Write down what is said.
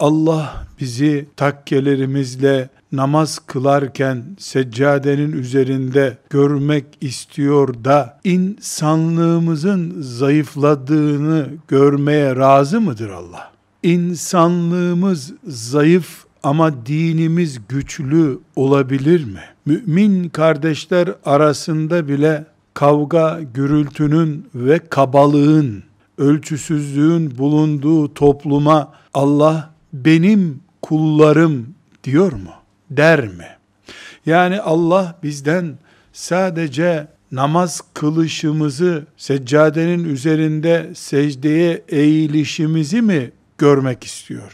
Allah bizi takkelerimizle namaz kılarken seccadenin üzerinde görmek istiyor da insanlığımızın zayıfladığını görmeye razı mıdır Allah? İnsanlığımız zayıf ama dinimiz güçlü olabilir mi? Mümin kardeşler arasında bile kavga, gürültünün ve kabalığın, ölçüsüzlüğün bulunduğu topluma Allah benim kullarım diyor mu? Der mi? Yani Allah bizden sadece namaz kılışımızı, seccadenin üzerinde secdeye eğilişimizi mi görmek istiyor?